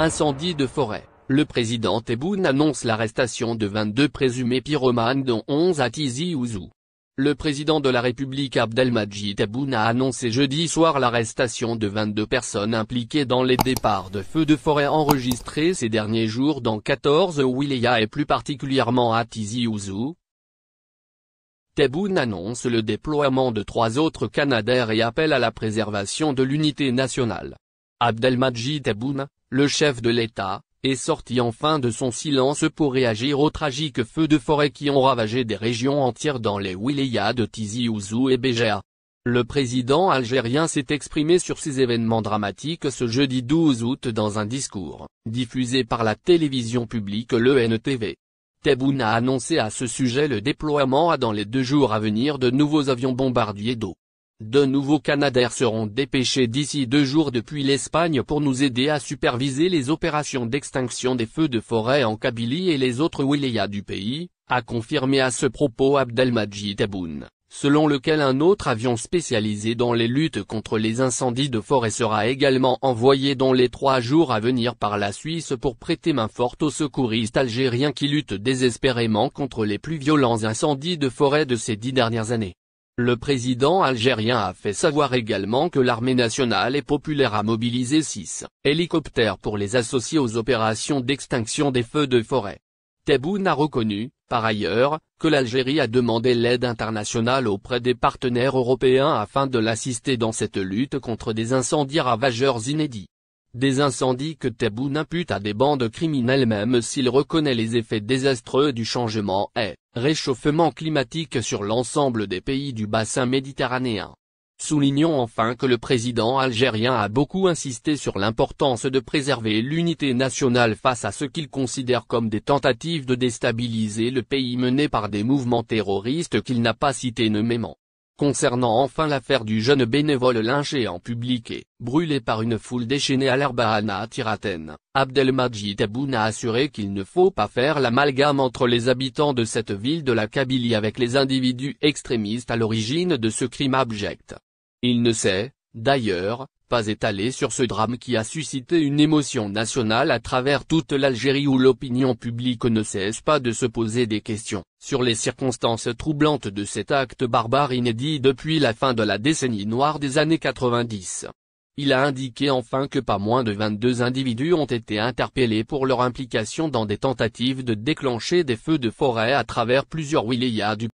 Incendie de forêt. Le président Tebboune annonce l'arrestation de 22 présumés pyromanes dont 11 à Tizi Ouzou. Le président de la République Abdelmadjid Tebboune a annoncé jeudi soir l'arrestation de 22 personnes impliquées dans les départs de feux de forêt enregistrés ces derniers jours dans 14 wilayas et plus particulièrement à Tizi Ouzou. Tebboune annonce le déploiement de trois autres Canadaires et appelle à la préservation de l'unité nationale. Abdelmadjid Tebboune, le chef de l'État, est sorti enfin de son silence pour réagir aux tragiques feux de forêt qui ont ravagé des régions entières dans les wilayas de Tizi Ouzou et Béja. Le président algérien s'est exprimé sur ces événements dramatiques ce jeudi 12 août dans un discours, diffusé par la télévision publique l'ENTV. Tebboune a annoncé à ce sujet le déploiement à dans les deux jours à venir de nouveaux avions bombardiers d'eau. De nouveaux canadaires seront dépêchés d'ici deux jours depuis l'Espagne pour nous aider à superviser les opérations d'extinction des feux de forêt en Kabylie et les autres wilayas du pays, a confirmé à ce propos Abdelmajid Aboune, selon lequel un autre avion spécialisé dans les luttes contre les incendies de forêt sera également envoyé dans les trois jours à venir par la Suisse pour prêter main forte aux secouristes algériens qui luttent désespérément contre les plus violents incendies de forêt de ces dix dernières années. Le président algérien a fait savoir également que l'armée nationale et populaire a mobilisé 6 hélicoptères pour les associer aux opérations d'extinction des feux de forêt. Tebboune a reconnu, par ailleurs, que l'Algérie a demandé l'aide internationale auprès des partenaires européens afin de l'assister dans cette lutte contre des incendies ravageurs inédits. Des incendies que Tebboune n'impute à des bandes criminelles même s'il reconnaît les effets désastreux du changement et réchauffement climatique sur l'ensemble des pays du bassin méditerranéen. Soulignons enfin que le président algérien a beaucoup insisté sur l'importance de préserver l'unité nationale face à ce qu'il considère comme des tentatives de déstabiliser le pays menées par des mouvements terroristes qu'il n'a pas cités nommément. Concernant enfin l'affaire du jeune bénévole lynché en public et brûlé par une foule déchaînée à l'Herbahana à Tiraten, Abdelmajid Aboun a assuré qu'il ne faut pas faire l'amalgame entre les habitants de cette ville de la Kabylie avec les individus extrémistes à l'origine de ce crime abject. Il ne sait, d'ailleurs, pas étalé sur ce drame qui a suscité une émotion nationale à travers toute l'Algérie où l'opinion publique ne cesse pas de se poser des questions, sur les circonstances troublantes de cet acte barbare inédit depuis la fin de la décennie noire des années 90. Il a indiqué enfin que pas moins de 22 individus ont été interpellés pour leur implication dans des tentatives de déclencher des feux de forêt à travers plusieurs wilayas du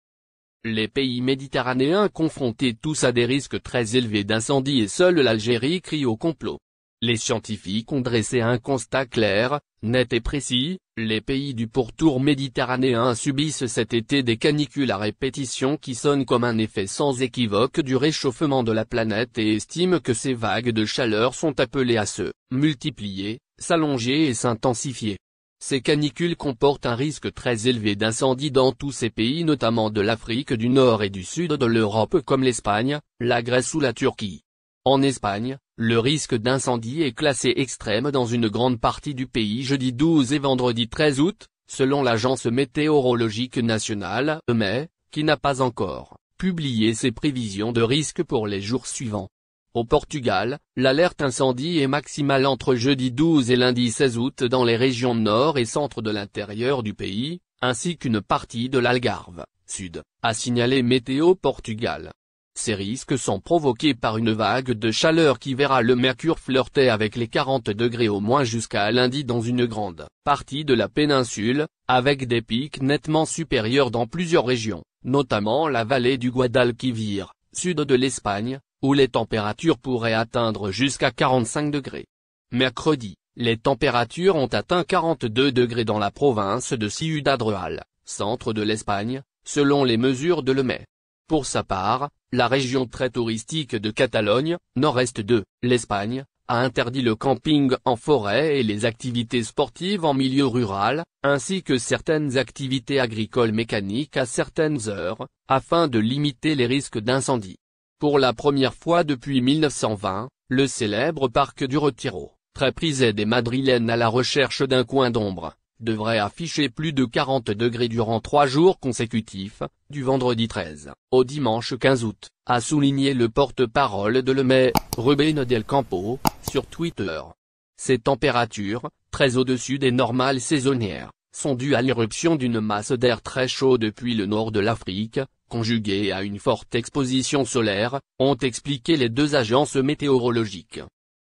les pays méditerranéens confrontés tous à des risques très élevés d'incendie et seule l'Algérie crie au complot. Les scientifiques ont dressé un constat clair, net et précis, les pays du pourtour méditerranéen subissent cet été des canicules à répétition qui sonnent comme un effet sans équivoque du réchauffement de la planète et estiment que ces vagues de chaleur sont appelées à se multiplier, s'allonger et s'intensifier. Ces canicules comportent un risque très élevé d'incendie dans tous ces pays notamment de l'Afrique du Nord et du Sud de l'Europe comme l'Espagne, la Grèce ou la Turquie. En Espagne, le risque d'incendie est classé extrême dans une grande partie du pays jeudi 12 et vendredi 13 août, selon l'Agence météorologique nationale mais qui n'a pas encore publié ses prévisions de risque pour les jours suivants. Au Portugal, l'alerte incendie est maximale entre jeudi 12 et lundi 16 août dans les régions nord et centre de l'intérieur du pays, ainsi qu'une partie de l'Algarve, sud, a signalé Météo Portugal. Ces risques sont provoqués par une vague de chaleur qui verra le mercure flirter avec les 40 degrés au moins jusqu'à lundi dans une grande partie de la péninsule, avec des pics nettement supérieurs dans plusieurs régions, notamment la vallée du Guadalquivir, sud de l'Espagne, où les températures pourraient atteindre jusqu'à 45 degrés. Mercredi, les températures ont atteint 42 degrés dans la province de Ciudad Real, centre de l'Espagne, selon les mesures de mai. E. Pour sa part, la région très touristique de Catalogne, nord-est de l'Espagne, a interdit le camping en forêt et les activités sportives en milieu rural, ainsi que certaines activités agricoles mécaniques à certaines heures, afin de limiter les risques d'incendie. Pour la première fois depuis 1920, le célèbre parc du Retiro, très prisé des Madrilènes à la recherche d'un coin d'ombre, devrait afficher plus de 40 degrés durant trois jours consécutifs, du vendredi 13 au dimanche 15 août, a souligné le porte-parole de l'EMEI, Rubén Del Campo, sur Twitter. Ces températures, très au-dessus des normales saisonnières, sont dus à l'éruption d'une masse d'air très chaud depuis le nord de l'Afrique, conjuguée à une forte exposition solaire, ont expliqué les deux agences météorologiques.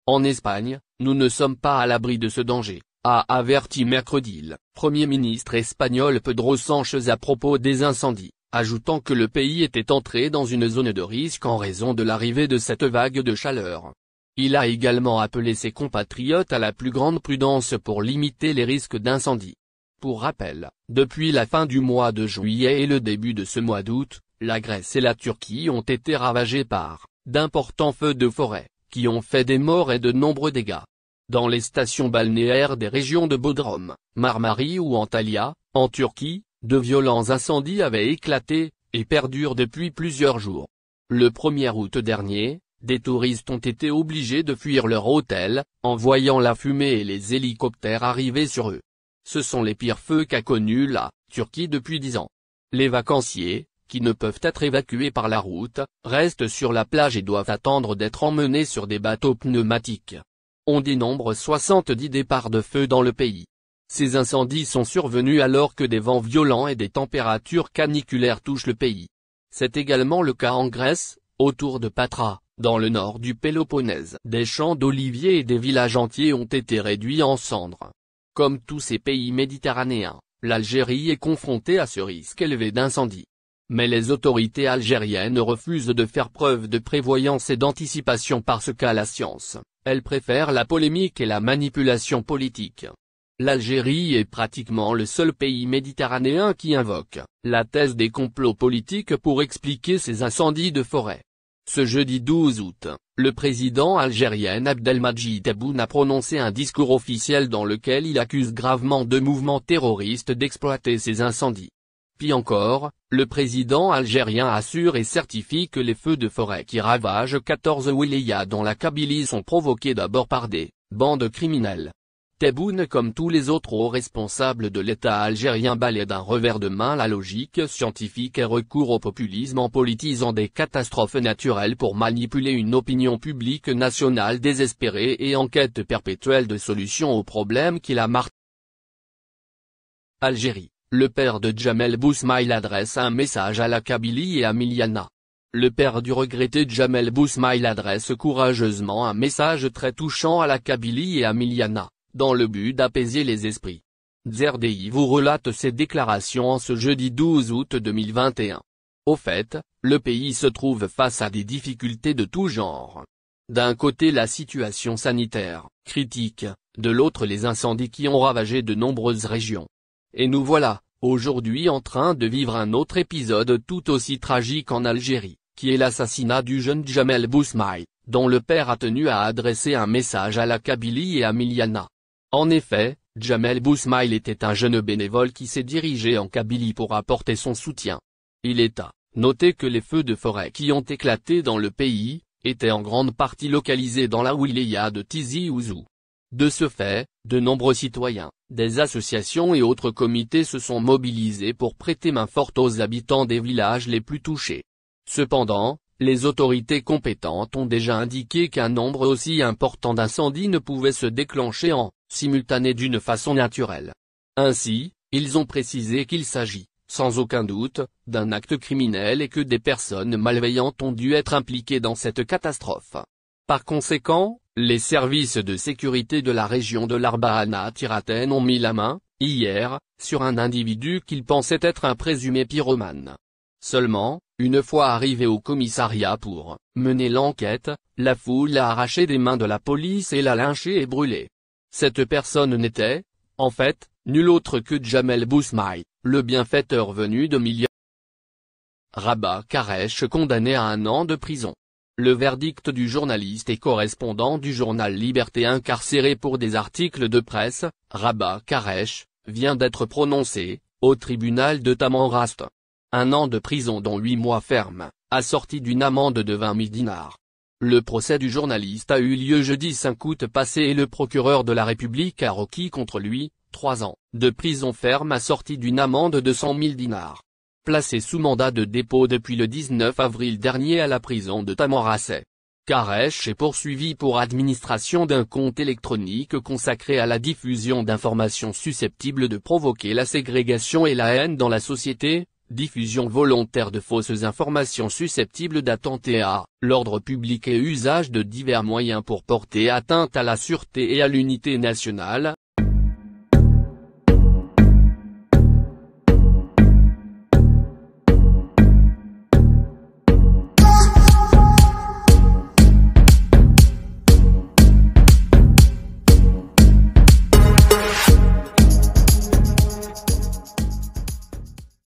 En Espagne, nous ne sommes pas à l'abri de ce danger, a averti mercredi le Premier ministre espagnol Pedro Sanchez à propos des incendies, ajoutant que le pays était entré dans une zone de risque en raison de l'arrivée de cette vague de chaleur. Il a également appelé ses compatriotes à la plus grande prudence pour limiter les risques d'incendie. Pour rappel, depuis la fin du mois de juillet et le début de ce mois d'août, la Grèce et la Turquie ont été ravagées par d'importants feux de forêt, qui ont fait des morts et de nombreux dégâts. Dans les stations balnéaires des régions de Bodrum, Marmaris ou Antalya, en Turquie, de violents incendies avaient éclaté, et perdurent depuis plusieurs jours. Le 1er août dernier, des touristes ont été obligés de fuir leur hôtel, en voyant la fumée et les hélicoptères arriver sur eux. Ce sont les pires feux qu'a connus la Turquie depuis dix ans. Les vacanciers, qui ne peuvent être évacués par la route, restent sur la plage et doivent attendre d'être emmenés sur des bateaux pneumatiques. On dénombre 70 départs de feu dans le pays. Ces incendies sont survenus alors que des vents violents et des températures caniculaires touchent le pays. C'est également le cas en Grèce, autour de Patras, dans le nord du Péloponnèse. Des champs d'oliviers et des villages entiers ont été réduits en cendres. Comme tous ces pays méditerranéens, l'Algérie est confrontée à ce risque élevé d'incendie. Mais les autorités algériennes refusent de faire preuve de prévoyance et d'anticipation parce qu'à la science, elles préfèrent la polémique et la manipulation politique. L'Algérie est pratiquement le seul pays méditerranéen qui invoque la thèse des complots politiques pour expliquer ces incendies de forêt. Ce jeudi 12 août, le président algérien Abdelmajid Tebboune a prononcé un discours officiel dans lequel il accuse gravement de mouvements terroristes d'exploiter ces incendies. Puis encore, le président algérien assure et certifie que les feux de forêt qui ravagent 14 wilayas dans la Kabylie sont provoqués d'abord par des « bandes criminelles », Tebboune comme tous les autres hauts responsables de l'État algérien balaie d'un revers de main la logique scientifique et recourt au populisme en politisant des catastrophes naturelles pour manipuler une opinion publique nationale désespérée et en quête perpétuelle de solutions aux problèmes qui la marquent. Algérie, le père de Jamel Bousmaïl adresse un message à la Kabylie et à Miliana. Le père du regretté Jamel Bousmaïl adresse courageusement un message très touchant à la Kabylie et à Miliana dans le but d'apaiser les esprits. Zerdei vous relate ses déclarations en ce jeudi 12 août 2021. Au fait, le pays se trouve face à des difficultés de tout genre. D'un côté la situation sanitaire, critique, de l'autre les incendies qui ont ravagé de nombreuses régions. Et nous voilà, aujourd'hui en train de vivre un autre épisode tout aussi tragique en Algérie, qui est l'assassinat du jeune Jamel Bousmaï, dont le père a tenu à adresser un message à la Kabylie et à Miliana. En effet, Jamel Bousmail était un jeune bénévole qui s'est dirigé en Kabylie pour apporter son soutien. Il est à noter que les feux de forêt qui ont éclaté dans le pays, étaient en grande partie localisés dans la wilaya de Tizi Ouzou. De ce fait, de nombreux citoyens, des associations et autres comités se sont mobilisés pour prêter main forte aux habitants des villages les plus touchés. Cependant, les autorités compétentes ont déjà indiqué qu'un nombre aussi important d'incendies ne pouvait se déclencher en simultané d'une façon naturelle. Ainsi, ils ont précisé qu'il s'agit, sans aucun doute, d'un acte criminel et que des personnes malveillantes ont dû être impliquées dans cette catastrophe. Par conséquent, les services de sécurité de la région de l'Arbaana tiratène ont mis la main, hier, sur un individu qu'ils pensaient être un présumé pyromane. Seulement, une fois arrivé au commissariat pour mener l'enquête, la foule a arraché des mains de la police et l'a lynché et brûlé. Cette personne n'était, en fait, nul autre que Jamel Bousmaï, le bienfaiteur venu de milliards. Rabat Karesh condamné à un an de prison. Le verdict du journaliste et correspondant du journal Liberté incarcéré pour des articles de presse, Rabat Karesh, vient d'être prononcé, au tribunal de Tamanrast. Un an de prison dont huit mois ferme, assorti d'une amende de 20 000 dinars. Le procès du journaliste a eu lieu jeudi 5 août passé et le procureur de la République a requis contre lui, trois ans, de prison ferme assorti d'une amende de 100 000 dinars. Placé sous mandat de dépôt depuis le 19 avril dernier à la prison de Tamarassé. Karesh est poursuivi pour administration d'un compte électronique consacré à la diffusion d'informations susceptibles de provoquer la ségrégation et la haine dans la société, diffusion volontaire de fausses informations susceptibles d'attenter à l'ordre public et usage de divers moyens pour porter atteinte à la sûreté et à l'unité nationale,